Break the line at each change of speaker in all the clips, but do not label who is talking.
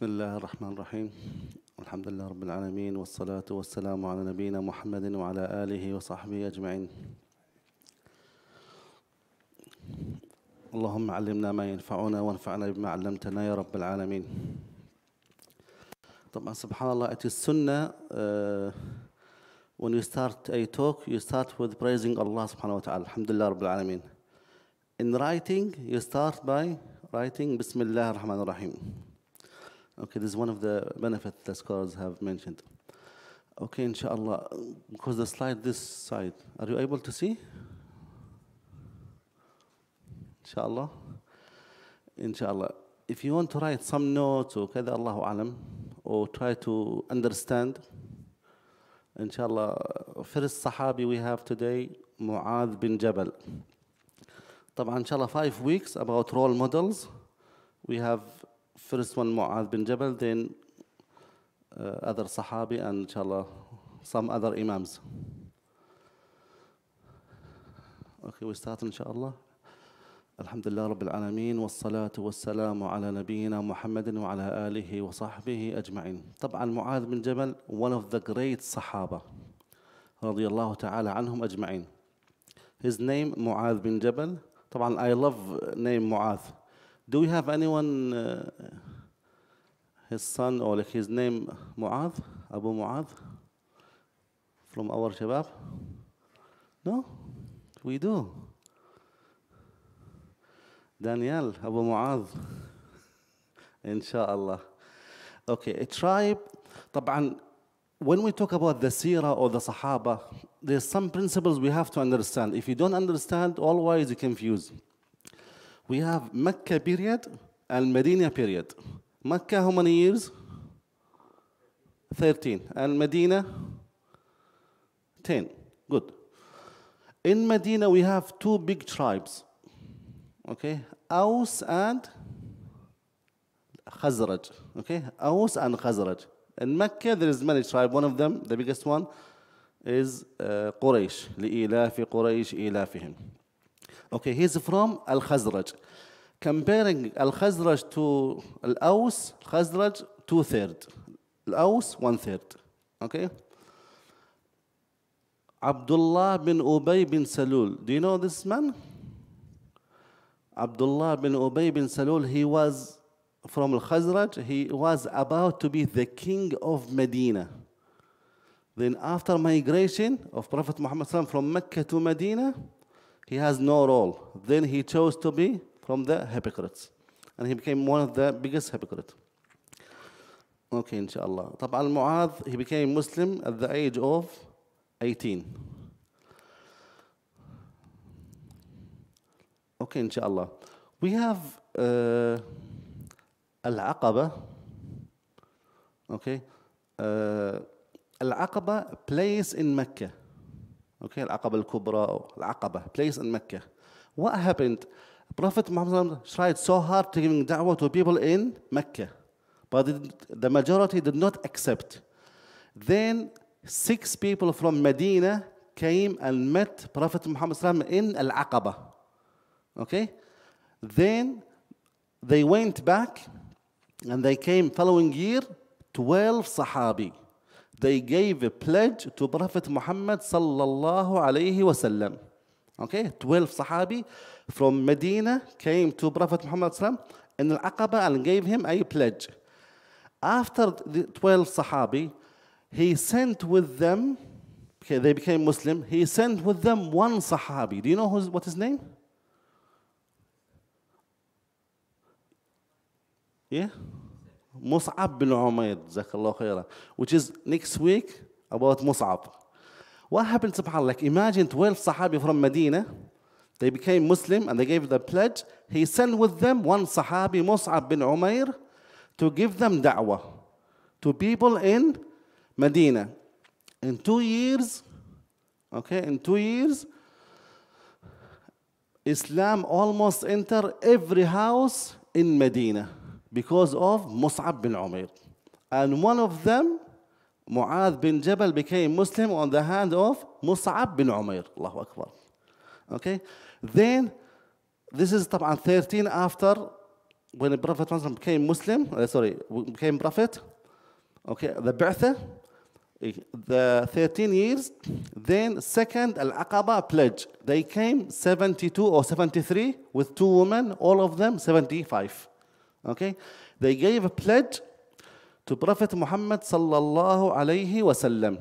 بسم الله الرحمن الرحيم والحمد لله رب العالمين والصلاة والسلام على نبينا محمد وعلى آله وصحبه أجمعين اللهم علمنا ما ينفعنا وانفعنا بما علمتنا يا رب العالمين طبعا سبحان الله it is sunnah uh, when you start a talk you start with praising Allah سبحانه وتعالى الحمد لله رب العالمين in writing you start by writing بسم الله الرحمن الرحيم Okay, this is one of the benefits that scholars have mentioned. Okay, inshallah, because the slide this side, are you able to see? Inshallah. Inshallah. If you want to write some notes or kada Allahu alam, or try to understand, inshallah, first Sahabi we have today, Mu'adh bin Jabal. طبعا inshallah five weeks about role models. We have First one, Mu'adh bin Jabal, then uh, other Sahabi, and inshallah, some other Imams. Okay, we start inshallah. الحمد لله رب العالمين والصلاة والسلام على نبينا محمد وعلى آله وصحبه أجمعين طبعا معاذ بن جبل one of the great صحابة رضي الله تعالى عنهم أجمعين his name معاذ بن جبل طبعا I love name معاذ Do we have anyone, uh, his son or like his name, Mu'adh, Abu Mu'adh, from our Shabab? No? We do. Daniel, Abu Mu'adh. inshallah. Okay, a tribe, طبعا, when we talk about the seerah or the sahaba, there's some principles we have to understand. If you don't understand, always you confuse we have Mecca period and Medina period. Mecca, how many years? 13. And Medina? 10. Good. In Medina, we have two big tribes. Okay? Aus and Khazraj. Okay? Aus and Khazraj. In Mecca, there is many tribes. One of them, the biggest one, is uh, Quraysh. لإيلاف قريش إيلافهم. Okay, he's from Al Khazraj. Comparing Al Khazraj to Al Aus, Khazraj two third, Al Aus one third. Okay. Abdullah bin Ubay bin Salul. Do you know this man? Abdullah bin Ubay bin Salul, he was from Al Khazraj, he was about to be the king of Medina. Then, after migration of Prophet Muhammad from Mecca to Medina, he has no role. Then he chose to be from the hypocrites. And he became one of the biggest hypocrites. Okay, inshallah. al Mu'adh, he became Muslim at the age of 18. Okay, inshallah. We have uh, Al-Aqaba. Okay. Uh, Al-Aqaba place in Mecca. Okay, Al-Aqaba al-Kubra Al-Aqaba, place in Mecca. What happened? Prophet Muhammad tried so hard to give da'wah to people in Mecca, but the majority did not accept. Then six people from Medina came and met Prophet Muhammad in Al-Aqaba. Okay? Then they went back and they came following year 12 Sahabi they gave a pledge to Prophet Muhammad sallallahu alayhi wasallam. Okay, 12 Sahabi from Medina came to Prophet Muhammad sallam in Al-Aqaba and gave him a pledge. After the 12 Sahabi, he sent with them, okay, they became Muslim, he sent with them one Sahabi. Do you know who's, what his name? Yeah? Mus'ab bin جزاك الله خيرا which is next week about Mus'ab. What happened, subhanAllah? Like, imagine 12 Sahabi from Medina, they became Muslim and they gave the pledge. He sent with them one Sahabi, Mus'ab bin عمير to give them da'wah to people in Medina. In two years, okay, in two years, Islam almost entered every house in Medina. because of Mus'ab bin Umair. And one of them, Mu'adh bin Jabal, became Muslim on the hand of Mus'ab bin Umair. Allahu Akbar. Okay? Then, this is طبعا 13 after when the Prophet became Muslim, uh, sorry, became Prophet. Okay, the Ba'tha, the 13 years, then second Al-Aqaba pledge. They came 72 or 73 with two women, all of them 75. Okay? They gave a pledge to Prophet Muhammad sallallahu alayhi wasallam.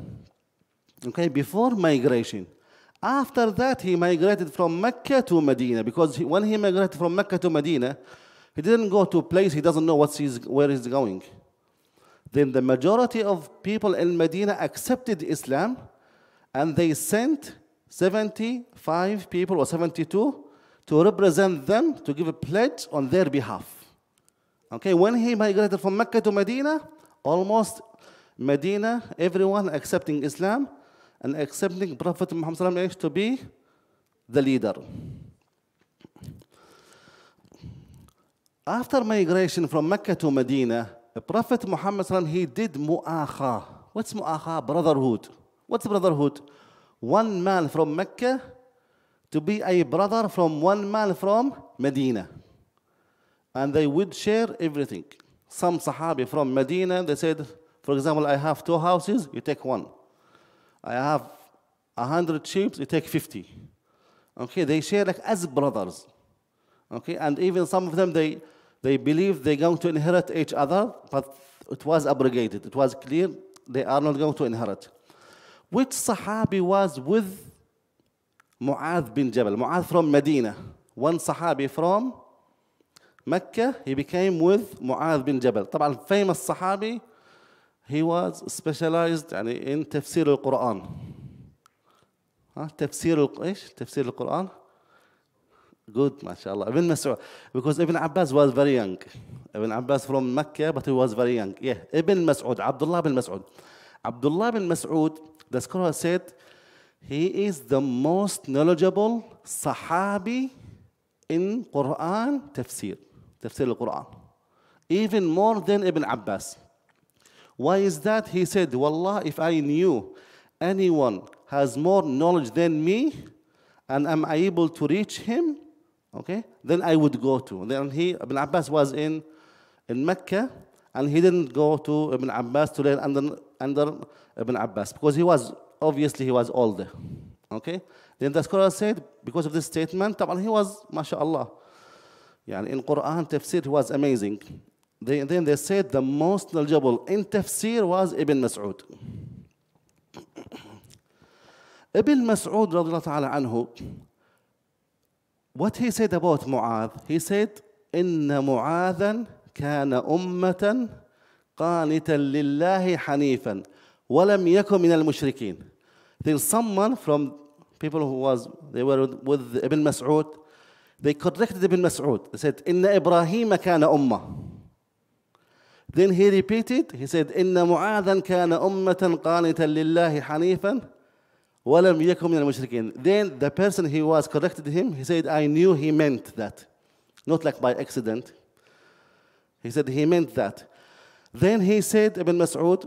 Okay, before migration. After that, he migrated from Mecca to Medina because he, when he migrated from Mecca to Medina, he didn't go to a place he doesn't know what's he's, where he's going. Then the majority of people in Medina accepted Islam and they sent 75 people or 72 to represent them to give a pledge on their behalf. Okay, when he migrated from Mecca to Medina, almost Medina, everyone accepting Islam and accepting Prophet Muhammad to be the leader. After migration from Mecca to Medina, Prophet Muhammad he did mu'akha. What's mu'akha? Brotherhood. What's brotherhood? One man from Mecca to be a brother from one man from Medina and they would share everything. Some Sahabi from Medina, they said, for example, I have two houses, you take one. I have a hundred sheep, you take 50. Okay, they share like as brothers. Okay, and even some of them, they, they believe they're going to inherit each other, but it was abrogated. It was clear they are not going to inherit. Which Sahabi was with Mu'adh bin Jabal? Mu'adh from Medina. One Sahabi from Mecca, he became with Mu'adh bin Jabal. طبعا famous Sahabi, he was specialized in تفسير القرآن. ها تفسير ايش؟ تفسير القرآن؟ Good ما شاء الله. ابن مسعود because ابن عباس was very young. ابن عباس from مكة but he was very young. Yeah, ابن مسعود عبد الله بن مسعود. عبد الله بن مسعود the scholar said he is the most knowledgeable صحابي in Quran تفسير. tafsir al-Quran, even more than Ibn Abbas. Why is that? He said, Wallah, if I knew anyone has more knowledge than me and am I able to reach him, okay, then I would go to. Then he, Ibn Abbas was in, in Mecca and he didn't go to Ibn Abbas to learn under, under Ibn Abbas because he was, obviously he was older, okay. Then the scholar said, because of this statement, he was, mashallah, yeah, and in Quran, tafsir was amazing. They, then they said the most knowledgeable in tafsir was Ibn Mas'ud. Ibn Mas'ud what he said about Mu'adh, he said, إن معاذا كان أمة قانتا لله حنيفا ولم يكن من المشركين. Then someone from people who was they were with Ibn Mas'ud they corrected Ibn Mas'ud. They said, Inna Ibrahim kana umma." Then he repeated, he said, Inna Mu'adhan kana ummatan qanitan lillahi hanifan walam yakum min mushrikin Then the person he was corrected him, he said, I knew he meant that. Not like by accident. He said he meant that. Then he said, Ibn Mas'ud,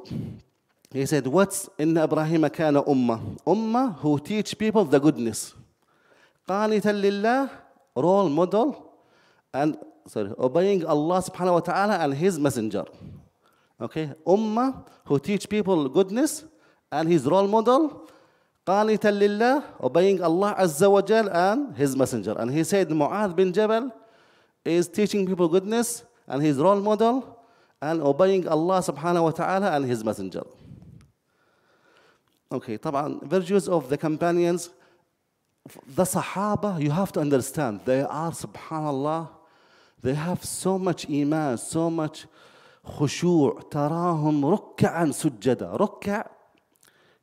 he said, what's in Ibrahim kana umma? Umma who teach people the goodness. قانتا لله role model and sorry, obeying Allah subhanahu wa ta'ala and his messenger. Okay, Ummah who teach people goodness and his role model, قانتا لله, obeying Allah Azza wa Jal and his messenger. And he said Mu'adh bin Jabal is teaching people goodness and his role model and obeying Allah subhanahu wa ta'ala and his messenger. Okay, طبعا, virtues of the companions the Sahaba, you have to understand, they are, subhanAllah, they have so much iman, so much khushu' تراهم ركعا سجدا ركع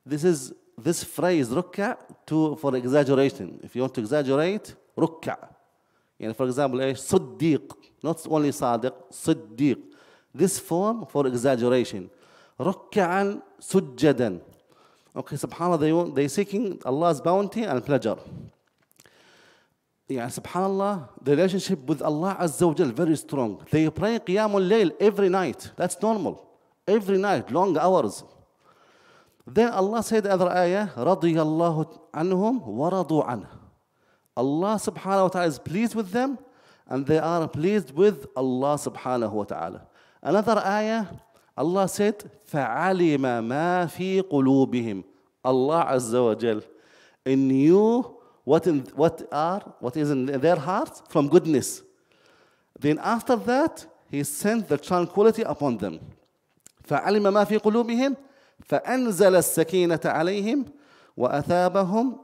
this is this phrase ركع to for exaggeration if you want to exaggerate ركع يعني for example ايش صديق not only sadiq, صديق this form for exaggeration ركعا سجدا Okay, subhanAllah, they, want, they seeking Allah's bounty and pleasure. Yeah, subhanAllah, the relationship with Allah Azza wa Jal, very strong. They pray Qiyamul Layl every night. That's normal. Every night, long hours. Then Allah said the other ayah, رَضِيَ اللَّهُ عَنْهُمْ وَرَضُوا عَنْهُ Allah subhanahu wa ta'ala is pleased with them and they are pleased with Allah subhanahu wa ta'ala. Another ayah, Allah said, فَعَلِمَ مَا فِي قُلُوبِهِمْ Allah Azza wa Jal knew what, in, what, are, what is in their hearts from goodness. Then after that, He sent the tranquility upon them. فَعَلِمَ مَا فِي قُلُوبِهِمْ فأنزل السكينة عليهم وأثابهم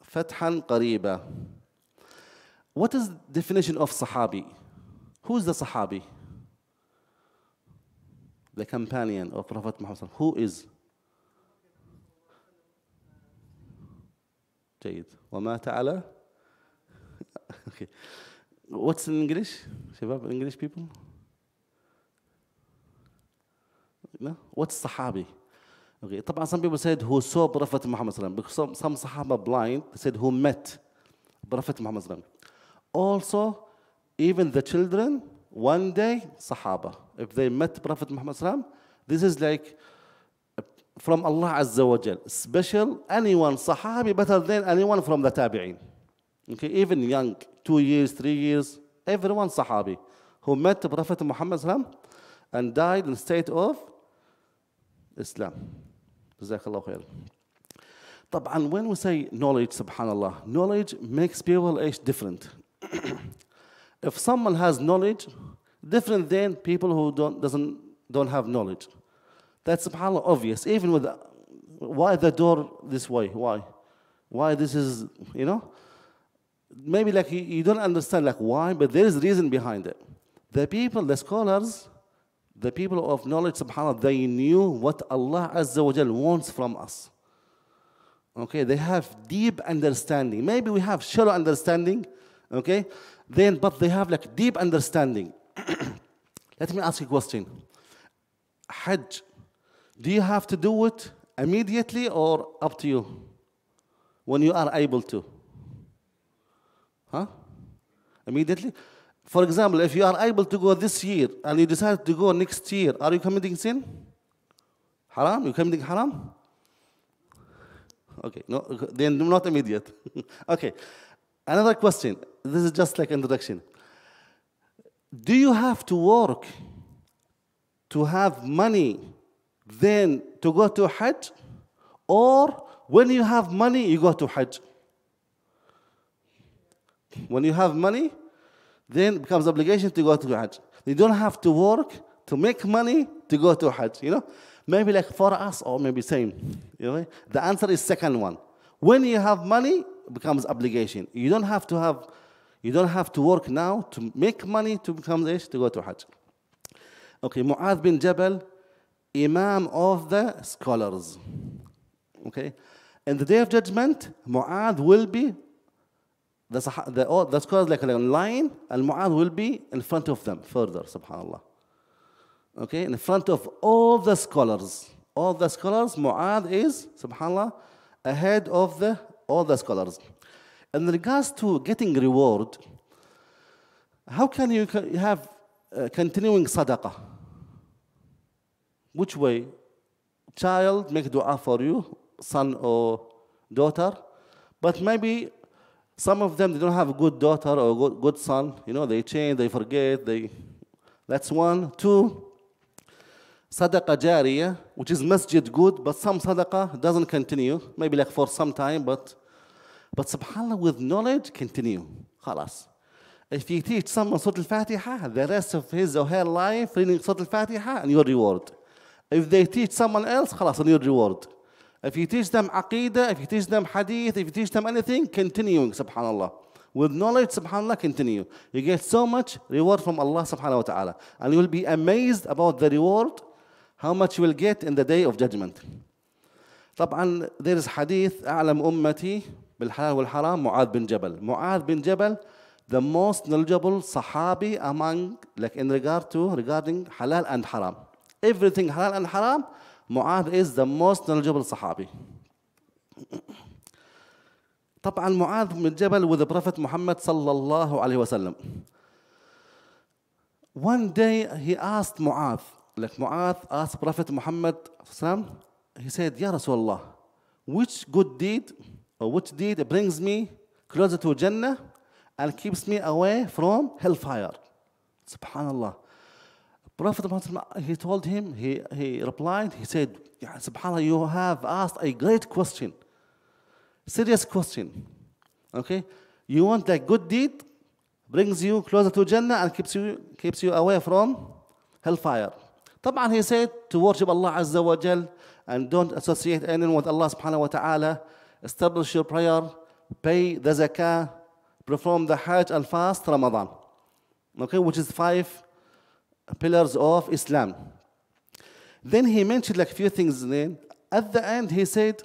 فتحا قريبا What is the definition of Sahabi? Who is the Sahabi? the companion of Prophet Muhammad who is جيد ومات على okay. what's in English شباب English people no? what's صحابي Okay. طبعا some people said who saw Prophet Muhammad صلى الله عليه وسلم some Sahaba blind said who met Prophet Muhammad صلى الله عليه وسلم also even the children one day Sahaba If they met Prophet Muhammad Sallam, this is like from Allah Azza wa Jal. Special anyone, Sahabi better than anyone from the Tabi'in. Okay, even young, two years, three years, everyone Sahabi who met Prophet Muhammad Sallam and died in state of Islam. Jazakallah khair. طبعا when we say knowledge, subhanallah, knowledge makes people age different. if someone has knowledge, Different than people who don't, doesn't, don't have knowledge. That's subhanAllah obvious. Even with, why the door this way? Why? Why this is, you know? Maybe like you, you don't understand like why, but there is reason behind it. The people, the scholars, the people of knowledge, subhanAllah, they knew what Allah Azza wa Jal wants from us. Okay, they have deep understanding. Maybe we have shallow understanding, okay? Then, but they have like deep understanding. let me ask you a question. Hajj, do you have to do it immediately or up to you when you are able to? Huh? Immediately? For example, if you are able to go this year and you decide to go next year, are you committing sin? Haram? You committing haram? Okay, no, then not immediate. okay, another question. This is just like introduction do you have to work to have money then to go to Hajj? Or when you have money, you go to Hajj? When you have money, then becomes obligation to go to Hajj. You don't have to work to make money to go to Hajj, you know? Maybe like for us or maybe same. You know? The answer is second one. When you have money, becomes obligation. You don't have to have you don't have to work now to make money to become this, to go to Hajj. Okay, Mu'adh bin Jabal, Imam of the scholars. Okay, in the day of judgment, Mu'adh will be, the, the, oh, the scholars like a line, and Mu'adh will be in front of them further, subhanAllah. Okay, in front of all the scholars. All the scholars, Mu'adh is, subhanAllah, ahead of the all the scholars in regards to getting reward, how can you have a uh, continuing sadaqah? Which way? Child make dua for you, son or daughter, but maybe some of them they don't have a good daughter or good, good son. You know, they change, they forget. They that's one. Two. Sadaqah jariyah, which is masjid good, but some sadaqah doesn't continue. Maybe like for some time, but but subhanAllah, with knowledge, continue. Khalas. If you teach someone Surah Al-Fatiha, the rest of his or her life reading Surah Al-Fatiha and your reward. If they teach someone else, خلاص, and your reward. If you teach them aqidah, if you teach them hadith, if you teach them anything, continuing, subhanAllah. With knowledge, subhanAllah, continue. You get so much reward from Allah subhanahu wa ta'ala. And you will be amazed about the reward, how much you will get in the day of judgment. طبعا there is hadith أعلم أمتي بالحلال والحرام معاذ بن جبل معاذ بن جبل the most knowledgeable sahabi among like in regard to regarding حلال and حرام everything حلال and حرام معاذ is the most knowledgeable sahabi طبعا معاذ بن جبل with the prophet Muhammad صلى الله عليه وسلم one day he asked معاذ like معاذ asked prophet Muhammad he said يا رسول الله which good deed or which deed brings me closer to Jannah and keeps me away from hellfire. Subhanallah. Prophet Muhammad, he told him, he, he replied, he said, yeah, Subhanallah, you have asked a great question, serious question. Okay? You want that good deed brings you closer to Jannah and keeps you, keeps you away from hellfire. طبعا he said to worship Allah Azza wa Jal and don't associate anyone with Allah subhanahu wa ta'ala establish your prayer, pay the zakah, perform the hajj and fast Ramadan. Okay, which is five pillars of Islam. Then he mentioned like a few things then. At the end he said,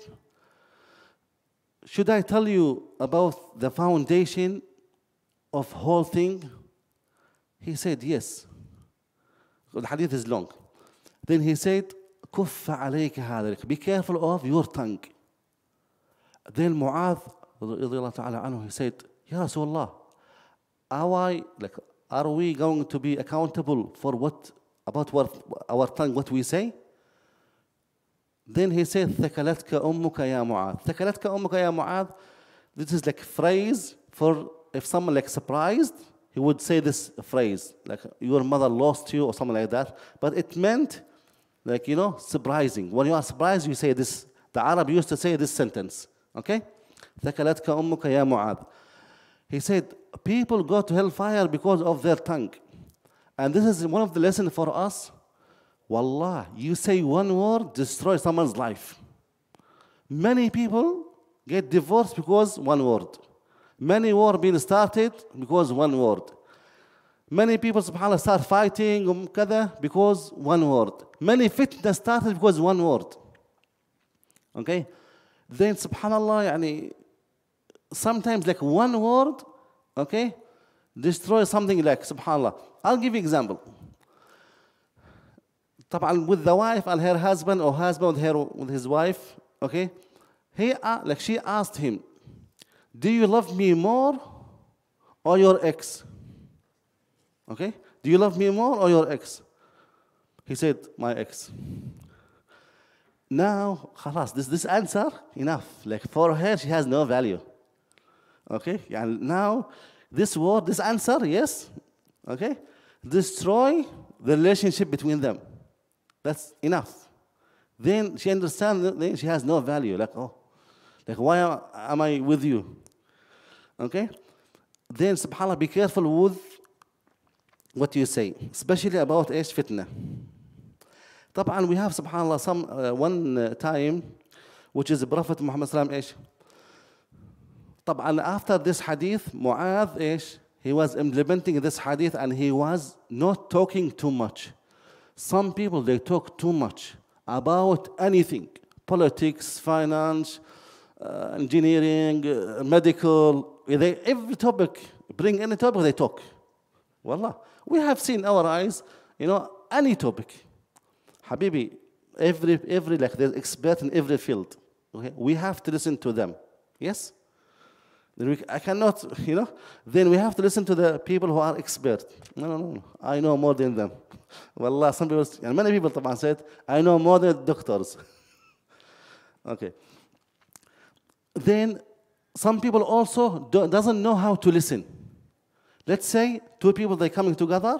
should I tell you about the foundation of whole thing? He said, yes. The hadith is long. Then he said, Be careful of your tongue. Then Mu'adh عنه, he said, "Yes, Rasulullah, are, I, like, are we going to be accountable for what about what, our tongue, what we say? Then he said, ثكلتك أمك يا معاذ. ثكلتك أمك يا معاذ. This is like phrase for if someone like surprised, he would say this phrase, like your mother lost you or something like that. But it meant like, you know, surprising. When you are surprised, you say this. The Arab used to say this sentence. Okay? ثكلتك أمك يا معاذ. He said, people go to hellfire because of their tongue. And this is one of the lessons for us. Wallah, you say one word, destroy someone's life. Many people get divorced because one word. Many war being started because one word. Many people, subhanAllah, start fighting um, because one word. Many fitna started because one word. Okay? then subhanallah mean, sometimes like one word okay destroy something like subhanallah I'll give you example طبعا with the wife and her husband or husband with her with his wife okay he uh, like she asked him do you love me more or your ex okay do you love me more or your ex he said my ex now, خلاص, this, this answer, enough. Like for her, she has no value. Okay? And now, this word, this answer, yes, okay, destroy the relationship between them. That's enough. Then she understands that then she has no value. Like, oh, like why am, am I with you? Okay? Then, subhanAllah, be careful with what you say, especially about age fitna. طبعا we have subhanallah some uh, one uh, time which is the Prophet Muhammad sallam ايش طبعا after this hadith Mu'adh ايش he was implementing this hadith and he was not talking too much some people they talk too much about anything politics finance uh, engineering uh, medical they, every topic bring any topic they talk wallah we have seen our eyes you know any topic Habibi, every, every like there's expert in every field. Okay? We have to listen to them. Yes? Then we, I cannot, you know, then we have to listen to the people who are expert. No, no, no, I know more than them. Wallah, some people, and many people said, I know more than doctors. okay. Then some people also do, doesn't know how to listen. Let's say two people, they're coming together,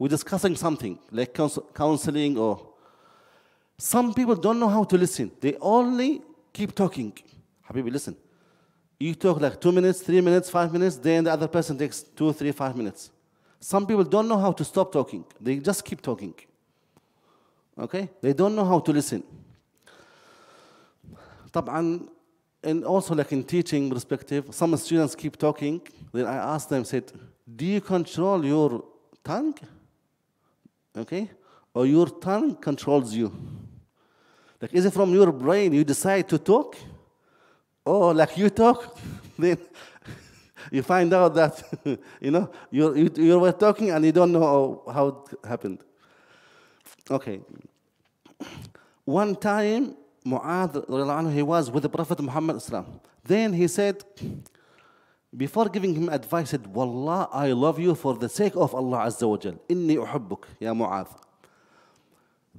we're discussing something, like counseling or some people don't know how to listen. They only keep talking. Habibi, listen. You talk like two minutes, three minutes, five minutes, then the other person takes two, three, five minutes. Some people don't know how to stop talking. They just keep talking. Okay? They don't know how to listen. طبعا and also like in teaching perspective, some students keep talking. Then I ask them, said, do you control your tongue? Okay? Or your tongue controls you? Like, is it from your brain you decide to talk? Or oh, like you talk, then you find out that, you know, you, you, you were talking and you don't know how it happened. Okay. One time, Mu'adh, he was with the Prophet Muhammad Then he said, before giving him advice, said, Wallah, I love you for the sake of Allah Azza wa Jal. Inni uhubbuk, ya Mu'adh.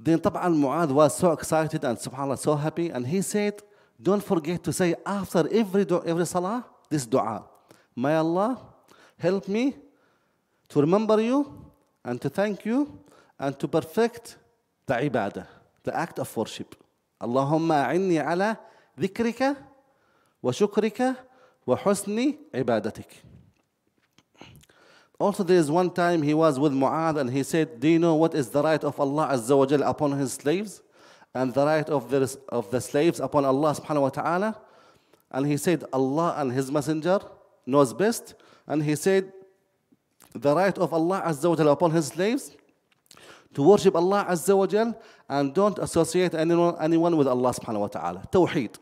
Then طبعاً, Mu'adh was so excited and subhanAllah so happy and he said, don't forget to say after every, every salah, this dua. May Allah help me to remember you and to thank you and to perfect the ibadah, the act of worship. Allahumma a'inni على ذكرك وشكرك وحسن wa ibadatik. Also, there is one time he was with Mu'adh and he said, Do you know what is the right of Allah Azza wa Jal upon his slaves? And the right of the, of the slaves upon Allah subhanahu wa ta'ala? And he said, Allah and his messenger knows best. And he said, the right of Allah Azza wa Jal upon his slaves to worship Allah Azza wa Jal and don't associate anyone, anyone with Allah subhanahu wa ta'ala. Tawheed.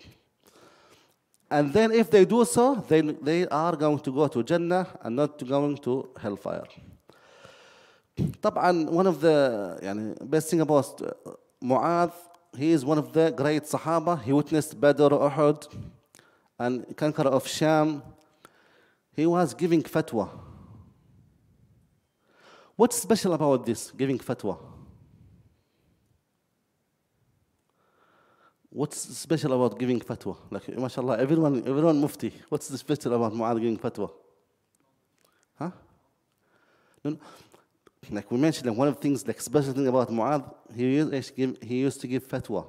And then if they do so, then they are going to go to Jannah and not going to hellfire. طبعا one of the يعني best thing about uh, Mu'adh, he is one of the great Sahaba. He witnessed Badr, Uhud, and conqueror of Sham. He was giving fatwa. What's special about this, giving fatwa? What's special about giving fatwa? Like, mashallah, everyone, everyone mufti. What's the special about Mu'adh giving fatwa? Huh? No, no. Like we mentioned, like one of the things, like special thing about Mu'adh, he used, he used to give fatwa.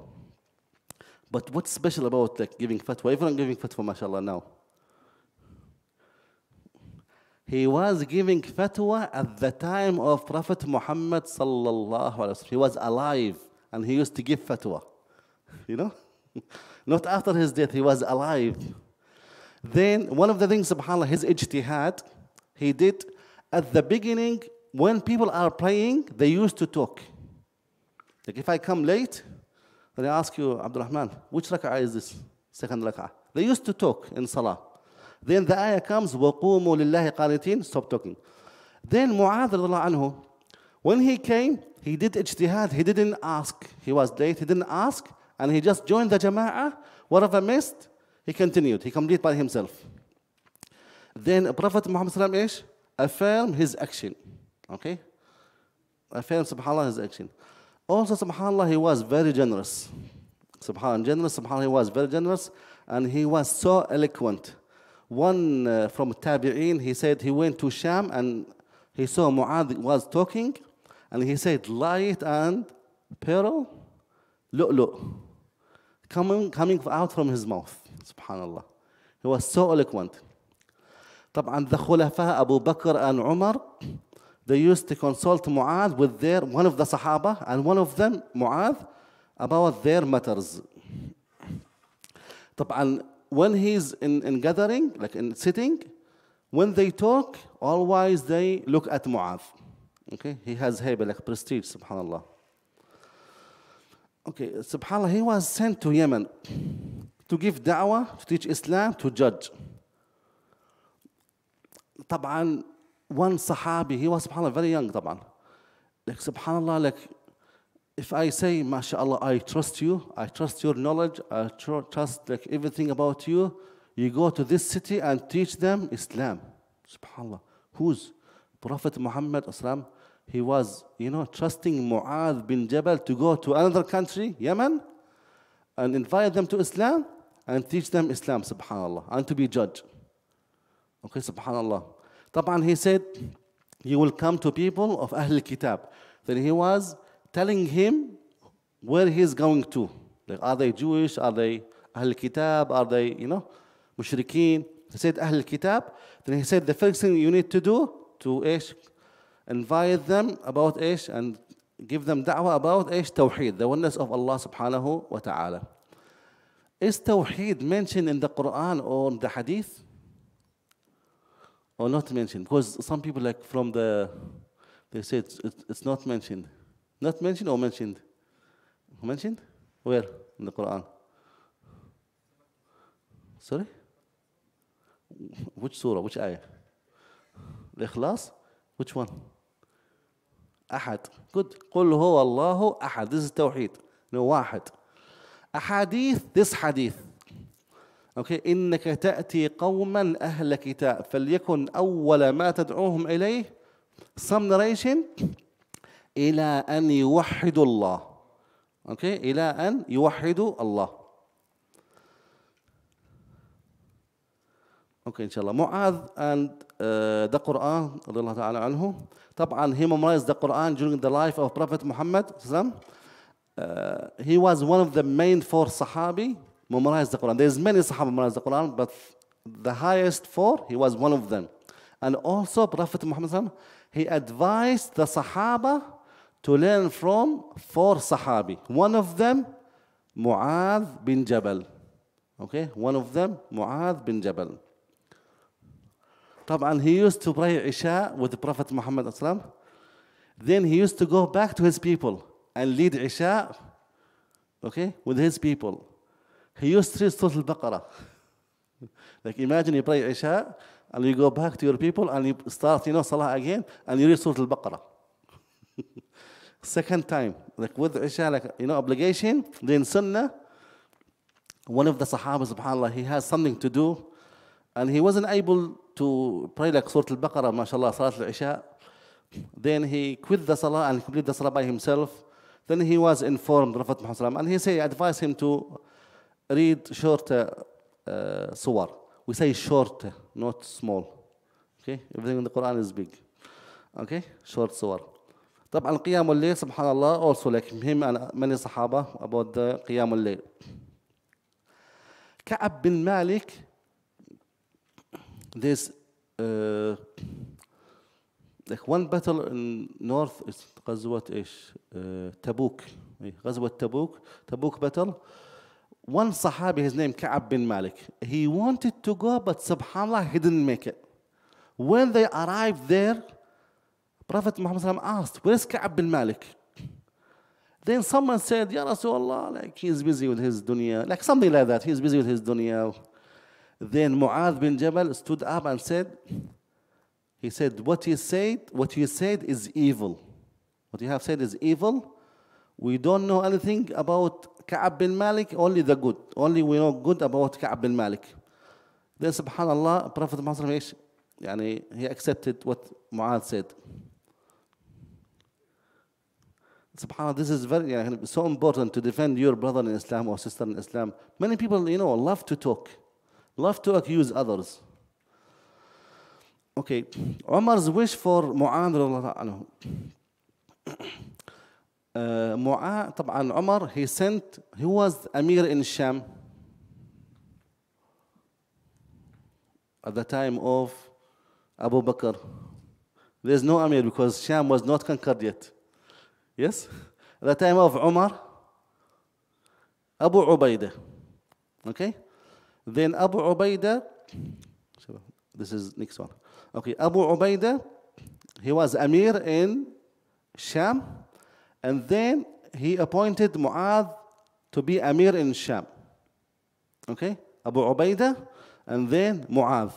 But what's special about like giving fatwa? Everyone giving fatwa, mashallah, now. He was giving fatwa at the time of Prophet Muhammad sallallahu alaihi wasallam. He was alive and he used to give fatwa you know? Not after his death, he was alive. Then one of the things, subhanAllah, his ijtihad, he did at the beginning, when people are praying, they used to talk. Like if I come late, then I ask you, Abdurrahman, which rak'ah is this? Second rak'ah. They used to talk in salah. Then the ayah comes, وَقُومُوا لِلَّهِ قَانِتِينَ Stop talking. Then Mu'adh anhu, when he came, he did ijtihad. He didn't ask. He was late. He didn't ask. And he just joined the Jama'ah. Whatever missed, he continued. He completed by himself. Then Prophet Muhammad affirmed his action. Okay? Affirmed, subhanAllah, his action. Also, subhanAllah, he was very generous. Subhanallah, generous. Subhanallah, he was very generous. And he was so eloquent. One uh, from Tabi'een, he said he went to Sham and he saw Mu'adh was talking. And he said, light and pearl, look, look coming, coming out from his mouth subhanallah he was so eloquent طبعا the Khulafa Abu Bakr and Umar they used to consult Mu'adh with their one of the Sahaba and one of them Mu'adh about their matters طبعا when he's in, in gathering like in sitting when they talk always they look at Mu'adh okay he has heba like prestige subhanallah Okay, subhanAllah, he was sent to Yemen to give da'wah, to teach Islam, to judge. Taban, one Sahabi, he was subhanAllah very young طبعا. Like subhanAllah, like if I say, mashallah, I trust you, I trust your knowledge, I tr trust like everything about you, you go to this city and teach them Islam. SubhanAllah. Who's? Prophet Muhammad Islam he was, you know, trusting Mu'adh bin Jabal to go to another country, Yemen, and invite them to Islam and teach them Islam, subhanAllah, and to be judge. Okay, subhanAllah. Taban, he said, you will come to people of Ahl Kitab. Then he was telling him where he's going to. Like, are they Jewish? Are they Ahl Kitab? Are they, you know, Mushrikeen? He said Ahl Kitab. Then he said, the first thing you need to do to eh, invite them about ايش and give them دعوة about ايش توحيد the oneness of Allah سبحانه وتعالى is توحيد mentioned in the Quran or the Hadith or not mentioned because some people like from the they say it's, it's not mentioned not mentioned or mentioned mentioned where in the Quran sorry which surah which ayah الإخلاص which one أحد قد قل هو الله أحد this is التوحيد no واحد أحاديث this حديث أوكي okay. إنك تأتي قوما أهل كتاب فليكن أول ما تدعوهم إليه some narration إلى أن يوحدوا الله أوكي okay. إلى أن يوحدوا الله أوكي okay, إن شاء الله معاذ اند ذا قران رضي الله تعالى عنه طبعا he memorized the Quran during the life of Prophet Muhammad uh, he was one of the main four Sahabi memorized the Quran. There's many Sahabi memorized the Quran, but the highest four, he was one of them. And also Prophet Muhammad he advised the Sahaba to learn from four Sahabi. One of them, Mu'adh bin Jabal. Okay, one of them, Mu'adh bin Jabal. طبعا he used to pray Isha with the Prophet Muhammad Aslam. Then he used to go back to his people and lead Isha, okay, with his people. He used to read Surah Al-Baqarah. like imagine you pray Isha and you go back to your people and you start, you know, Salah again and you read Surah Al-Baqarah. Second time, like with Isha, like, you know, obligation, then Sunnah. One of the Sahaba, subhanAllah, he has something to do and he wasn't able to pray like Surah Al-Baqarah, mashallah, Salat Al-Isha. Then he quit the Salah and completed the Salah by himself. Then he was informed, Rafat Muhammad and he said, advise him to read short uh, surah. We say short, not small. Okay, everything in the Quran is big. Okay, short surah. طبعا قيام الليل سبحان الله also like him and many Sahaba about the قيام الليل. كعب بن مالك there's uh, like one battle in north is غزوة ايش؟ uh, تبوك غزوة تبوك تبوك battle one صحابي his name كعب بن مالك he wanted to go but subhanallah he didn't make it when they arrived there Prophet Muhammad sallam asked where is Ka'ab bin Malik then someone said ya Rasulullah like he's busy with his dunya like something like that he's busy with his dunya Then Mu'adh bin Jabal stood up and said, he said, what you said, what you said is evil. What you have said is evil. We don't know anything about Ka'ab bin Malik, only the good. Only we know good about Ka'ab bin Malik. Then subhanAllah, Prophet Muhammad يعني, he accepted what Mu'adh said. SubhanAllah, this is very yeah, so important to defend your brother in Islam or sister in Islam. Many people, you know, love to talk. love to accuse others. Okay, Umar's wish for Mu'an Uh, Mu'an, طبعا Umar, he sent, he was Amir in Sham at the time of Abu Bakr. There's no Amir because Sham was not conquered yet. Yes? At the time of Umar, Abu Ubaidah. Okay? Then Abu Ubaidah, this is next one. Okay, Abu Ubaidah, he was Amir in Sham, and then he appointed Mu'adh to be Amir in Sham. Okay, Abu Ubaidah, and then Mu'adh.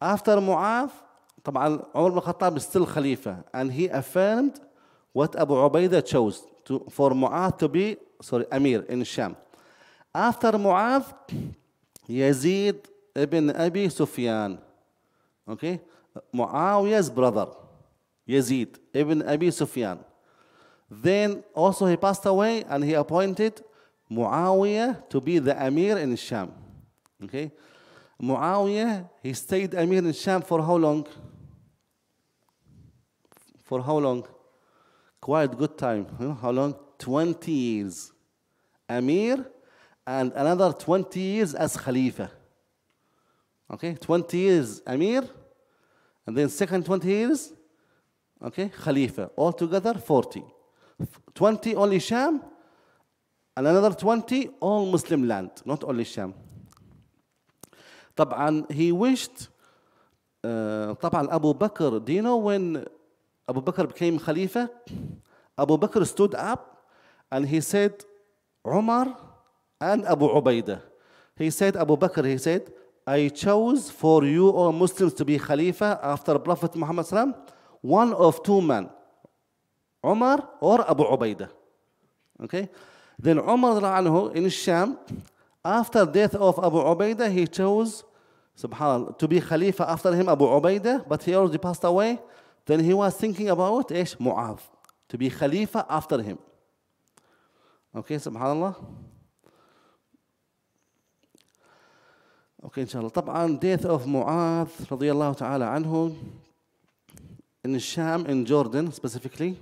After Mu'adh, طبعا عمر بن الخطاب still Khalifa, and he affirmed what Abu Ubaidah chose to, for Mu'adh to be, sorry, Amir in Sham. After Mu'adh, Yazid ibn Abi Sufyan. Okay? Muawiyah's brother, Yazid ibn Abi Sufyan. Then also he passed away and he appointed Muawiyah to be the Amir in Sham. Okay? Muawiyah, he stayed Amir in Sham for how long? For how long? Quite good time. how long? 20 years. Amir and another 20 years as Khalifa. Okay, 20 years Amir, and then second 20 years, okay, Khalifa. Altogether 40. 20 only Sham, and another 20 all Muslim land, not only Sham. طبعا he wished uh, طبعا Abu Bakr do you know when Abu Bakr became Khalifa Abu Bakr stood up and he said Umar and Abu Ubaidah. He said, Abu Bakr, he said, I chose for you, all Muslims, to be Khalifa after Prophet Muhammad one of two men, Umar or Abu Ubaidah. Okay? Then Umar anhu in Sham, after death of Abu Ubaidah, he chose, subhanAllah, to be Khalifa after him, Abu Ubaidah, but he already passed away. Then he was thinking about Ish Mu'av, to be Khalifa after him. Okay, subhanAllah. اوكي ان شاء الله طبعا ديث اوف معاذ رضي الله تعالى عنه in Sham in Jordan specifically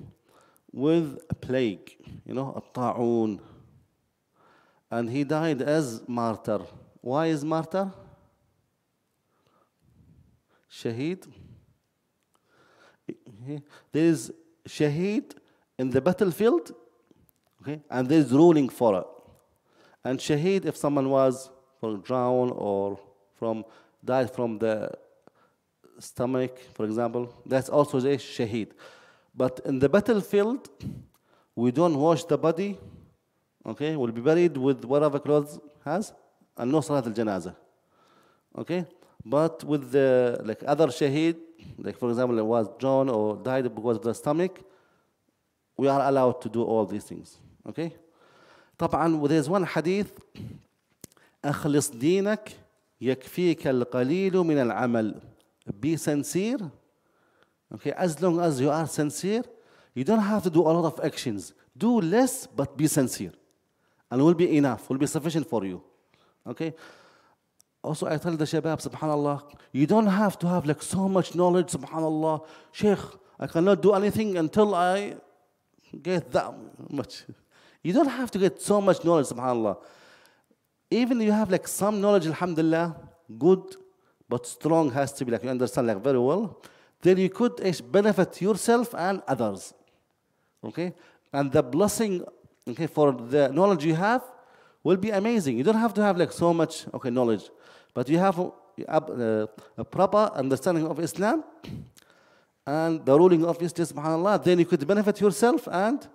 with a plague you know a ta'un and he died as martyr why is martyr Shahid. there is Shahid in the battlefield okay and there is ruling for it and Shahid if someone was from drown or from died from the stomach, for example. That's also a shaheed. But in the battlefield, we don't wash the body. Okay, we will be buried with whatever clothes has, and no salat al janazah. Okay, but with the like other shaheed, like for example, it was John or died because of the stomach. We are allowed to do all these things. Okay. طبعا there's one hadith أخلص دينك يكفيك القليل من العمل be sincere okay as long as you are sincere you don't have to do a lot of actions do less but be sincere and will be enough will be sufficient for you okay also I tell the shabab subhanallah you don't have to have like so much knowledge subhanallah sheikh I cannot do anything until I get that much you don't have to get so much knowledge subhanallah Even you have like some knowledge, alhamdulillah, good, but strong has to be like you understand like very well. Then you could benefit yourself and others. Okay? And the blessing okay, for the knowledge you have will be amazing. You don't have to have like so much okay knowledge, but you have uh, a, uh, a proper understanding of Islam and the ruling of Islam, subhanAllah, then you could benefit yourself and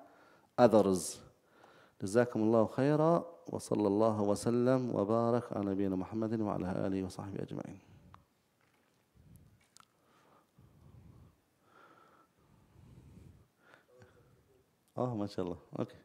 others. جزاكم الله خيرا وصلى الله وسلم وبارك على نبينا محمد وعلى آله وصحبه أجمعين اه ما شاء الله اوكي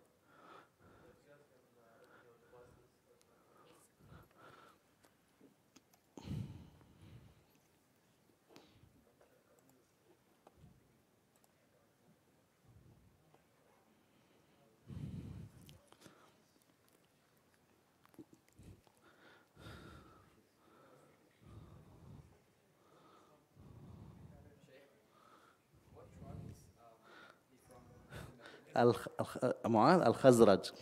الخزرج